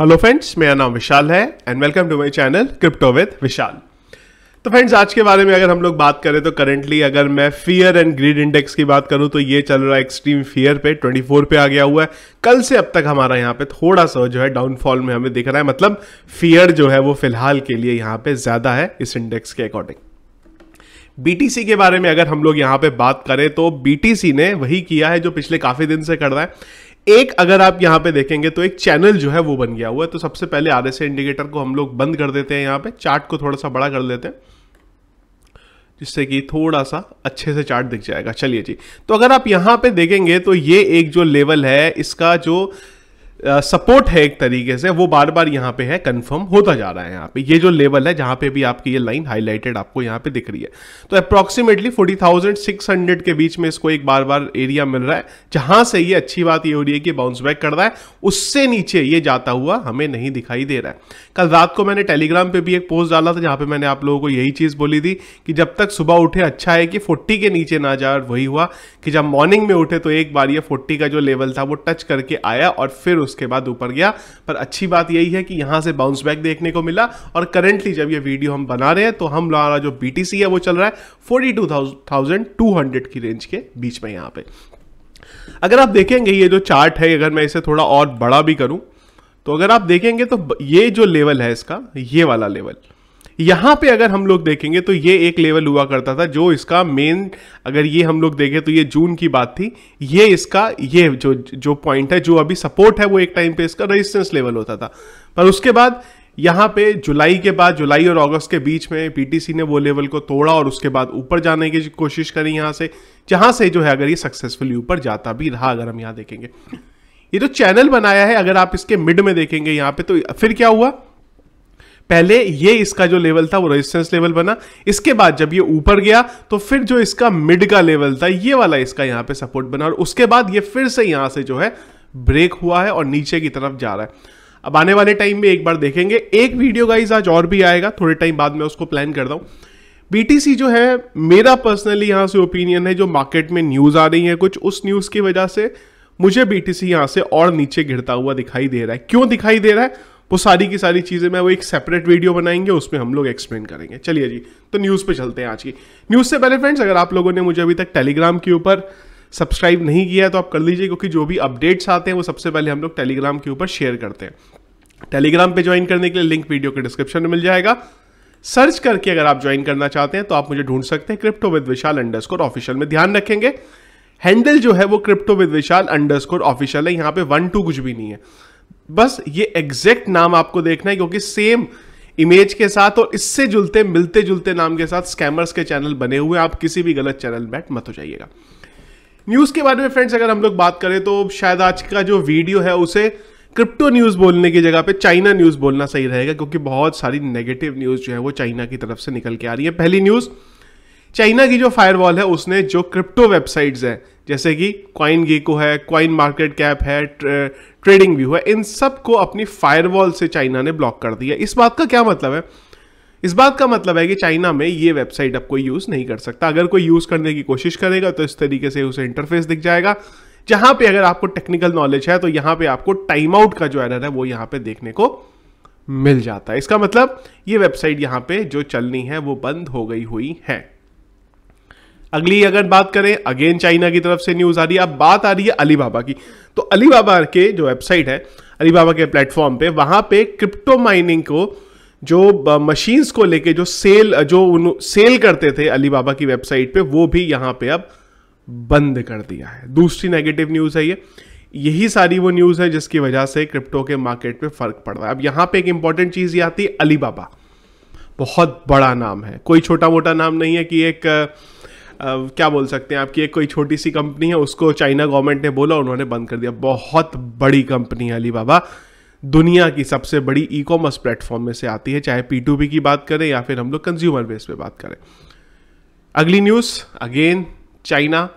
hello friends मेरा नाम विशाल है and welcome to my channel crypto with Vishal तो फ्रेंड्स आज के बारे में अगर हम लोग बात करें तो करेंटली अगर मैं फियर एंड ग्रीड इंडेक्स की बात करूं तो ये चल रहा है एक्सट्रीम फियर पे 24 पे आ गया हुआ है कल से अब तक हमारा यहाँ पे थोड़ा सा जो है डाउनफॉल में हमें दिख रहा है मतलब फियर जो है वो फिलहाल के लिए यहाँ पे ज़्यादा है इस इंडेक्स के अकॉर्डिंग बीटीसी के बारे में अगर हम लोग यहाँ पे बात करें तो बीटीसी ने वही किया है जो पिछले काफ़ी दिन से कर रहा है एक अगर आप यहां पे देखेंगे तो एक चैनल जो है वो बन गया हुआ है तो सबसे पहले आर इंडिकेटर को हम लोग बंद कर देते हैं यहां पे चार्ट को थोड़ा सा बड़ा कर देते हैं जिससे कि थोड़ा सा अच्छे से चार्ट दिख जाएगा चलिए जी तो अगर आप यहां पे देखेंगे तो ये एक जो लेवल है इसका जो सपोर्ट है एक तरीके से वो बार बार यहाँ पे है कंफर्म होता जा रहा है यहाँ पे ये जो लेवल है जहाँ पे भी आपकी ये लाइन हाईलाइटेड आपको यहाँ पे दिख रही है तो approximately forty thousand six hundred के बीच में इसको एक बार बार एरिया मिल रहा है जहाँ से ये अच्छी बात ये हो रही है कि बाउंस बैक कर रहा है उससे नीचे ये जाता हुआ हमें नहीं दिखाई दे रहा है कल रात को मैंने टेलीग्राम पर भी एक पोस्ट डाला था जहाँ पर मैंने आप लोगों को यही चीज़ बोली थी कि जब तक सुबह उठे अच्छा है कि फोर्टी के नीचे ना जाए वही हुआ कि जब मॉर्निंग में उठे तो एक बार ये फोर्टी का जो लेवल था वो टच करके आया और फिर उसके बाद ऊपर गया पर अच्छी बात यही है कि यहाँ से बाउंस बैक देखने को मिला और करेंटली जब ये वीडियो हम बना रहे हैं तो हम हमारा जो बी है वो चल रहा है फोर्टी की रेंज के बीच में यहाँ पर अगर आप देखेंगे ये जो चार्ट है अगर मैं इसे थोड़ा और बड़ा भी करूँ तो अगर आप देखेंगे तो ये जो लेवल है इसका ये वाला लेवल यहां पे अगर हम लोग देखेंगे तो ये एक लेवल हुआ करता था जो इसका मेन अगर ये हम लोग देखें तो ये जून की बात थी ये इसका ये जो जो पॉइंट है जो अभी सपोर्ट है वो एक टाइम पे इसका रेजिस्टेंस लेवल होता था पर उसके बाद यहाँ पे जुलाई के बाद जुलाई और अगस्त के बीच में पीटीसी ने वो लेवल को तोड़ा और उसके बाद ऊपर जाने की कोशिश करी यहाँ से जहाँ से जो है अगर ये सक्सेसफुली ऊपर जाता भी रहा अगर हम यहाँ देखेंगे ये जो तो चैनल बनाया है अगर आप इसके मिड में देखेंगे यहाँ पे तो फिर क्या हुआ पहले ये इसका जो लेवल था वो रेजिस्टेंस लेवल बना इसके बाद जब ये ऊपर गया तो फिर जो इसका मिड का लेवल था ये वाला इसका यहां पे सपोर्ट बना और उसके बाद ये फिर से यहां से जो है ब्रेक हुआ है और नीचे की तरफ जा रहा है अब आने वाले टाइम में एक बार देखेंगे एक वीडियो गाइज आज और भी आएगा थोड़े टाइम बाद में उसको प्लान कर हूँ बीटीसी जो है मेरा पर्सनली यहाँ से ओपिनियन है जो मार्केट में न्यूज़ आ रही है कुछ उस न्यूज़ की वजह से मुझे बीटीसी यहाँ से और नीचे गिरता हुआ दिखाई दे रहा है क्यों दिखाई दे रहा है वो सारी की सारी चीज़ें मैं वो एक सेपरेट वीडियो बनाएंगे उसमें हम लोग एक्सप्लेन करेंगे चलिए जी तो न्यूज़ पे चलते हैं आज की न्यूज़ से पहले फ्रेंड्स अगर आप लोगों ने मुझे अभी तक टेलीग्राम के ऊपर सब्सक्राइब नहीं किया है तो आप कर लीजिए क्योंकि जो भी अपडेट्स आते हैं वो सबसे पहले हम लोग टेलीग्राम के ऊपर शेयर करते हैं टेलीग्राम पे ज्वाइन करने के लिए लिंक वीडियो के डिस्क्रिप्शन में मिल जाएगा सर्च करके अगर आप ज्वाइन करना चाहते हैं तो आप मुझे ढूंढ सकते हैं crypto with Vishal score official में ध्यान रखेंगे हैंडल जो है वो crypto with Vishal underscore official है यहाँ पे वन टू कुछ भी नहीं है बस ये एग्जैक्ट नाम आपको देखना है क्योंकि सेम इमेज के साथ और इससे जुलते मिलते जुलते नाम के साथ स्कैमर्स के चैनल बने हुए आप किसी भी गलत चैनल बैठ मत हो जाइएगा न्यूज़ के बारे में फ्रेंड्स अगर हम लोग बात करें तो शायद आज का जो वीडियो है उसे क्रिप्टो न्यूज़ बोलने की जगह पे चाइना न्यूज़ बोलना सही रहेगा क्योंकि बहुत सारी नेगेटिव न्यूज़ जो है वो चाइना की तरफ से निकल के आ रही है पहली न्यूज़ चाइना की जो फायरवॉल है उसने जो क्रिप्टो वेबसाइट्स हैं जैसे कि क्वाइन गेको है क्वाइन मार्केट कैप है ट्रेडिंग व्यू है इन सब को अपनी फायरवॉल से चाइना ने ब्लॉक कर दिया इस बात का क्या मतलब है इस बात का मतलब है कि चाइना में ये वेबसाइट अब कोई यूज़ नहीं कर सकता अगर कोई यूज़ करने की कोशिश करेगा तो इस तरीके से उसे इंटरफेस दिख जाएगा जहाँ पे अगर आपको टेक्निकल नॉलेज है तो यहाँ पे आपको टाइम आउट का जो एरर है वो यहाँ पे देखने को मिल जाता है इसका मतलब ये वेबसाइट यहाँ पे जो चलनी है वो बंद हो गई हुई है अगली अगर बात करें अगेन चाइना की तरफ से न्यूज़ आ रही है अब बात आ रही है अलीबाबा की तो अलीबाबा के जो वेबसाइट है अलीबाबा के प्लेटफॉर्म पे वहां पे क्रिप्टो माइनिंग को जो मशीन्स को लेके जो सेल जो उन सेल करते थे अलीबाबा की वेबसाइट पे वो भी यहां पे अब बंद कर दिया है दूसरी नेगेटिव न्यूज़ है ये यही सारी वो न्यूज़ है जिसकी वजह से क्रिप्टो के मार्केट पे फर्क पड़ रहा है अब यहां पे एक इंपॉर्टेंट चीज़ ये आती है अलीबाबा बहुत बड़ा नाम है कोई छोटा मोटा नाम नहीं है कि एक क्या बोल सकते हैं आपकी एक कोई छोटी सी कंपनी है उसको चाइना गवर्नमेंट ने बोला उन्होंने बंद कर दिया बहुत बड़ी कंपनी है अली बाबा दुनिया की सबसे बड़ी ई कॉमर्स प्लेटफॉर्म में से आती है चाहे पी टू की बात करें या फिर हम लोग कंज्यूमर बेस पे बात करें अगली news again China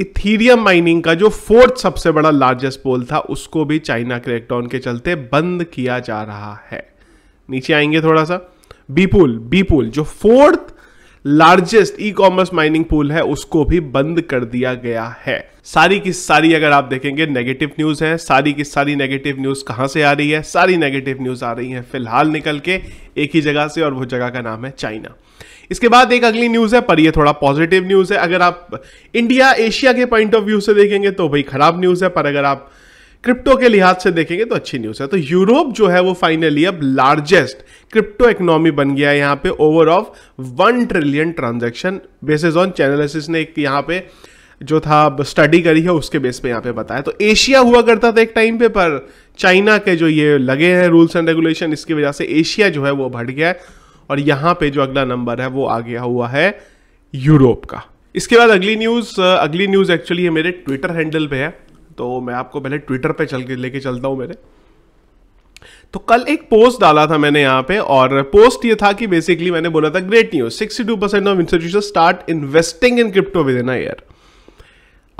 Ethereum mining का जो फोर्थ सबसे बड़ा लार्जेस्ट पोल था उसको भी चाइना क्रैकडाउन के चलते बंद किया जा रहा है नीचे आएंगे थोड़ा सा बीपुल बीपुल जो fourth largest e commerce mining pool है उसको भी बंद कर दिया गया है सारी की सारी अगर आप देखेंगे नेगेटिव न्यूज है सारी की सारी नेगेटिव न्यूज कहां से आ रही है सारी नेगेटिव न्यूज आ रही है फिलहाल निकल के एक ही जगह से और वो जगह का नाम है चाइना इसके बाद एक अगली न्यूज है पर ये थोड़ा पॉजिटिव न्यूज है अगर आप इंडिया एशिया के पॉइंट ऑफ व्यू से देखेंगे तो भाई खराब न्यूज है पर अगर आप क्रिप्टो के लिहाज से देखेंगे तो अच्छी न्यूज़ है तो यूरोप जो है वो फाइनली अब लार्जेस्ट क्रिप्टो इकोनॉमी बन गया है यहां पे over of one trillion transaction basis on Chainalysis ने एक यहाँ पे जो था स्टडी करी है उसके बेस पे यहां पे बताया तो एशिया हुआ करता था एक टाइम पे पर चाइना के जो ये लगे हैं रूल्स एंड रेगुलेशन इसकी वजह से एशिया जो है वो बढ़ गया है और यहाँ पे जो अगला नंबर है वो आ गया हुआ है यूरोप का इसके बाद अगली न्यूज़ अगली न्यूज़ एक्चुअली मेरे ट्विटर हैंडल पे है तो मैं आपको पहले ट्विटर पे चल के लेके चलता हूँ मेरे तो कल एक पोस्ट डाला था मैंने यहाँ पे और पोस्ट ये था कि बेसिकली मैंने बोला था great news sixty two percent of institution start investing in crypto within year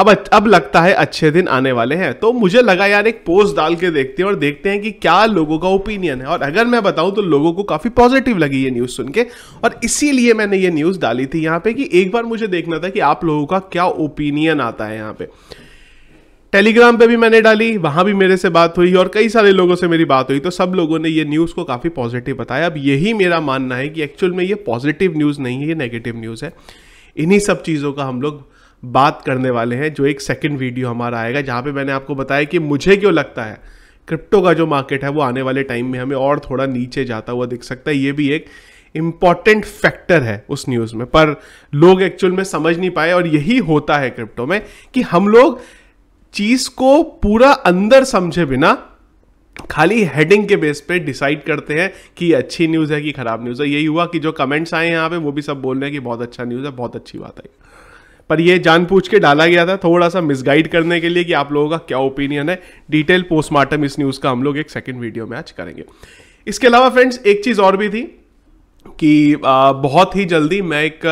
अब अब लगता है अच्छे दिन आने वाले हैं तो मुझे लगा यार एक पोस्ट डाल के देखते हैं और देखते हैं कि क्या लोगों का ओपिनियन है और अगर मैं बताऊं तो लोगों को काफ़ी पॉजिटिव लगी ये न्यूज़ सुन के और इसीलिए मैंने ये न्यूज़ डाली थी यहाँ पे कि एक बार मुझे देखना था कि आप लोगों का क्या ओपिनियन आता है यहाँ पे टेलीग्राम पे भी मैंने डाली वहां भी मेरे से बात हुई और कई सारे लोगों से मेरी बात हुई तो सब लोगों ने ये न्यूज़ को काफ़ी पॉजिटिव बताया अब यही मेरा मानना है कि एक्चुअल में ये पॉजिटिव न्यूज़ नहीं है ये नेगेटिव न्यूज़ है इन्हीं सब चीज़ों का हम लोग बात करने वाले हैं जो एक सेकेंड वीडियो हमारा आएगा जहाँ पर मैंने आपको बताया कि मुझे क्यों लगता है क्रिप्टो का जो मार्केट है वो आने वाले टाइम में हमें और थोड़ा नीचे जाता हुआ दिख सकता है ये भी एक इम्पॉर्टेंट फैक्टर है उस न्यूज़ में पर लोग एक्चुअल में समझ नहीं पाए और यही होता है क्रिप्टो में कि हम लोग चीज को पूरा अंदर समझे बिना खाली हेडिंग के बेस पे डिसाइड करते हैं कि अच्छी न्यूज़ है कि ख़राब न्यूज़ है यही हुआ कि जो कमेंट्स आए यहाँ पे वो भी सब बोल रहे हैं कि बहुत अच्छा न्यूज़ है बहुत अच्छी बात है पर ये पूछ के डाला गया था थोड़ा सा मिसगाइड करने के लिए कि आप लोगों का क्या ओपिनियन है डिटेल पोस्टमार्टम इस न्यूज़ का हम लोग एक सेकेंड वीडियो में आज करेंगे इसके अलावा फ्रेंड्स एक चीज़ और भी थी कि बहुत ही जल्दी मैं एक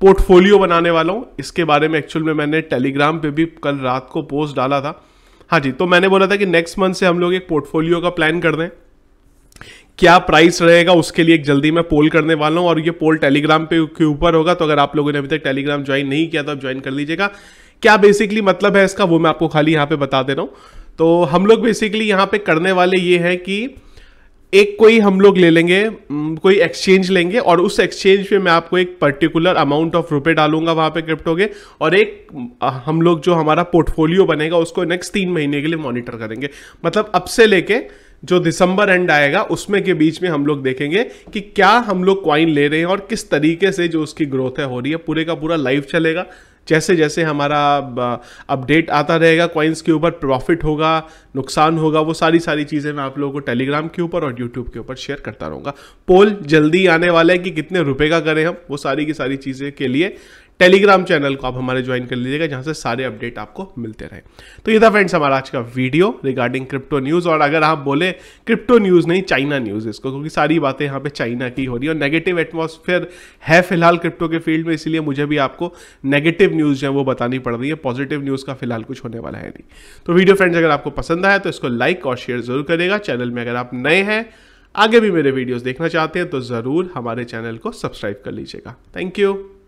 पोर्टफोलियो बनाने वाला हूँ इसके बारे में एक्चुअल में मैंने टेलीग्राम पे भी कल रात को पोस्ट डाला था हाँ जी तो मैंने बोला था कि नेक्स्ट मंथ से हम लोग एक पोर्टफोलियो का प्लान कर दें क्या प्राइस रहेगा उसके लिए एक जल्दी मैं पोल करने वाला हूँ और ये पोल टेलीग्राम पे के ऊपर होगा तो अगर आप लोगों ने अभी तक टेलीग्राम ज्वाइन नहीं किया तो आप ज्वाइन कर लीजिएगा क्या बेसिकली मतलब है इसका वो मैं आपको खाली यहाँ पे बता दे रहा हूँ तो हम लोग बेसिकली यहाँ पे करने वाले ये हैं कि एक कोई हम लोग ले लेंगे कोई एक्सचेंज लेंगे और उस एक्सचेंज पे मैं आपको एक पर्टिकुलर अमाउंट ऑफ रुपए डालूंगा वहां पे क्रिप्टो के और एक हम लोग जो हमारा पोर्टफोलियो बनेगा उसको नेक्स्ट तीन महीने के लिए मॉनिटर करेंगे मतलब अब से लेके जो दिसंबर एंड आएगा उसमें के बीच में हम लोग देखेंगे कि क्या हम लोग क्वाइन ले रहे हैं और किस तरीके से जो उसकी ग्रोथ है हो रही है पूरे का पूरा लाइव चलेगा जैसे जैसे हमारा अपडेट आता रहेगा कॉइन्स के ऊपर प्रॉफिट होगा नुकसान होगा वो सारी सारी चीज़ें मैं आप लोगों को टेलीग्राम के ऊपर और यूट्यूब के ऊपर शेयर करता रहूँगा पोल जल्दी आने वाला है कि कितने रुपए का करें हम वो सारी की सारी चीज़ें के लिए टेलीग्राम चैनल को आप हमारे ज्वाइन कर लीजिएगा जहां से सारे अपडेट आपको मिलते रहे तो ये था फ्रेंड्स हमारा आज का वीडियो रिगार्डिंग क्रिप्टो न्यूज़ और अगर आप बोले क्रिप्टो न्यूज़ नहीं चाइना न्यूज़ इसको क्योंकि सारी बातें यहाँ पे चाइना की हो रही है और नेगेटिव एटमोसफेयर है फिलहाल क्रिप्टो के फील्ड में इसलिए मुझे भी आपको नेगेटिव न्यूज़ जो है वो बतानी पड़ रही है पॉजिटिव न्यूज़ का फिलहाल कुछ होने वाला है नहीं तो वीडियो फ्रेंड्स अगर आपको पसंद आया तो इसको लाइक और शेयर जरूर करेगा चैनल में अगर आप नए हैं आगे भी मेरे वीडियोस देखना चाहते हैं तो ज़रूर हमारे चैनल को सब्सक्राइब कर लीजिएगा थैंक यू